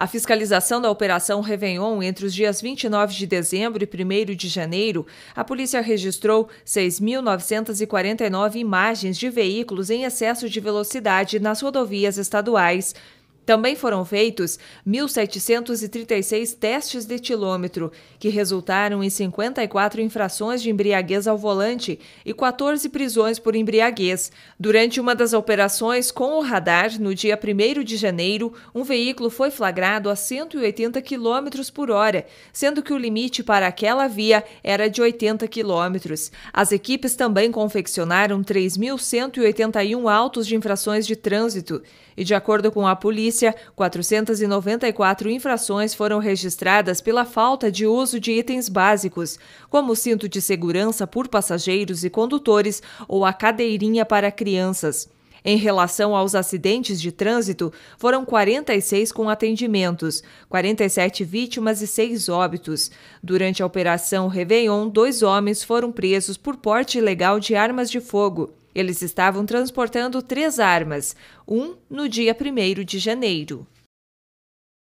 A fiscalização da Operação Réveillon entre os dias 29 de dezembro e 1 de janeiro, a polícia registrou 6.949 imagens de veículos em excesso de velocidade nas rodovias estaduais, também foram feitos 1.736 testes de quilômetro, que resultaram em 54 infrações de embriaguez ao volante e 14 prisões por embriaguez. Durante uma das operações com o radar, no dia 1 de janeiro, um veículo foi flagrado a 180 km por hora, sendo que o limite para aquela via era de 80 km. As equipes também confeccionaram 3.181 autos de infrações de trânsito e, de acordo com a polícia, polícia, 494 infrações foram registradas pela falta de uso de itens básicos, como o cinto de segurança por passageiros e condutores ou a cadeirinha para crianças. Em relação aos acidentes de trânsito, foram 46 com atendimentos, 47 vítimas e 6 óbitos. Durante a Operação Réveillon, dois homens foram presos por porte ilegal de armas de fogo. Eles estavam transportando três armas, um no dia 1 de janeiro.